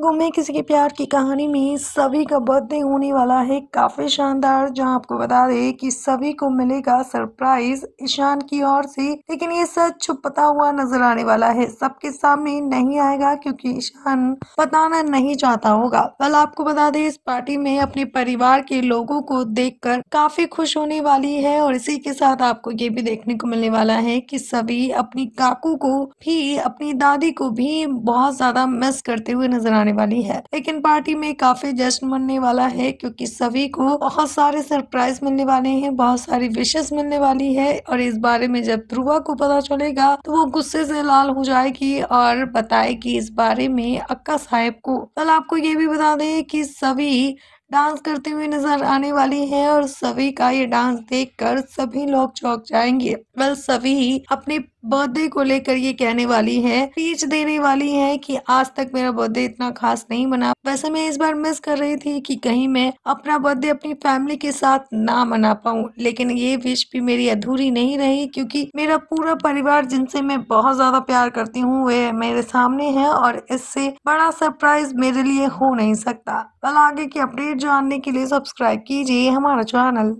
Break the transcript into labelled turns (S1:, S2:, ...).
S1: गुमे किसी के प्यार की कहानी में सभी का बर्थडे होने वाला है काफ़ी शानदार जहां आपको बता दें कि सभी को मिलेगा सरप्राइज ईशान की ओर से लेकिन ये सच छुपता हुआ नजर आने वाला है सबके सामने नहीं आएगा क्योंकि ईशान बताना नहीं चाहता होगा कल आपको बता दें इस पार्टी में अपने परिवार के लोगों को देख काफी खुश होने वाली है और इसी के साथ आपको ये भी देखने को मिलने वाला है की सभी अपनी काकू को भी अपनी दादी को भी बहुत ज्यादा मिस करते हुए नजर आने मनाने वाली है लेकिन पार्टी में काफी जश्न मनने वाला है क्योंकि सभी को बहुत सारे सरप्राइज मिलने वाले हैं बहुत सारी विशेष मिलने वाली है और इस बारे में जब ध्रुवा को पता चलेगा तो वो गुस्से से लाल हो जाएगी और बताएगी इस बारे में अक्का साहेब को कल आपको ये भी बता दें कि सभी डांस करते हुए नजर आने वाली है और सभी का ये डांस देखकर सभी लोग चौक जाएंगे वेल सभी अपने बर्थडे को लेकर ये कहने वाली है स्पीच देने वाली है कि आज तक मेरा बर्थडे इतना खास नहीं मना वैसे मैं इस बार मिस कर रही थी कि कहीं मैं अपना बर्थडे अपनी फैमिली के साथ ना मना पाऊँ लेकिन ये विश भी मेरी अधूरी नहीं रही क्योंकि मेरा पूरा परिवार जिनसे मैं बहुत ज्यादा प्यार करती हूँ वे मेरे सामने है और इससे बड़ा सरप्राइज मेरे लिए हो नहीं सकता कल आगे की अपडेट जानने के लिए सब्सक्राइब कीजिए हमारा चैनल